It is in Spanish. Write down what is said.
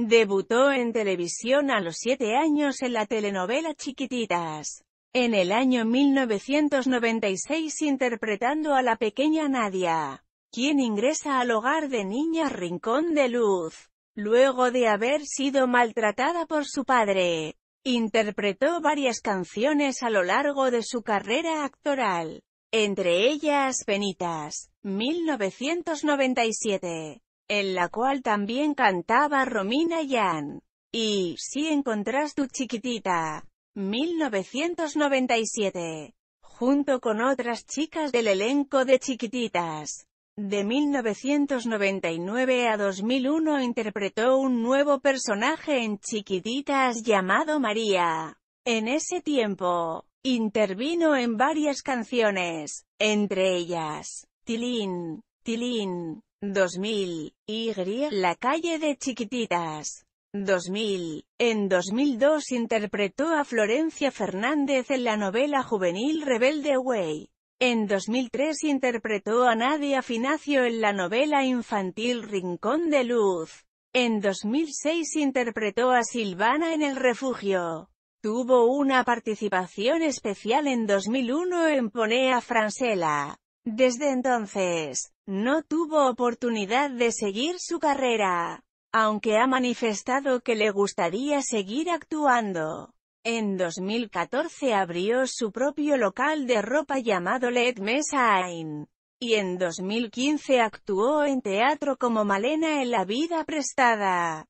Debutó en televisión a los siete años en la telenovela Chiquititas. En el año 1996 interpretando a la pequeña Nadia, quien ingresa al hogar de niñas Rincón de Luz, luego de haber sido maltratada por su padre. Interpretó varias canciones a lo largo de su carrera actoral, entre ellas Penitas, 1997 en la cual también cantaba Romina Yan. Y, Si encontrás tu chiquitita, 1997, junto con otras chicas del elenco de Chiquititas. De 1999 a 2001 interpretó un nuevo personaje en Chiquititas llamado María. En ese tiempo, intervino en varias canciones, entre ellas, Tilín, Tilín, 2000, Y, La calle de Chiquititas. 2000. En 2002 interpretó a Florencia Fernández en la novela juvenil Rebelde Way. En 2003 interpretó a Nadia Finacio en la novela infantil Rincón de Luz. En 2006 interpretó a Silvana en El Refugio. Tuvo una participación especial en 2001 en Ponea Francela. Desde entonces, no tuvo oportunidad de seguir su carrera, aunque ha manifestado que le gustaría seguir actuando. En 2014 abrió su propio local de ropa llamado Let Mesain, y en 2015 actuó en teatro como Malena en La vida prestada.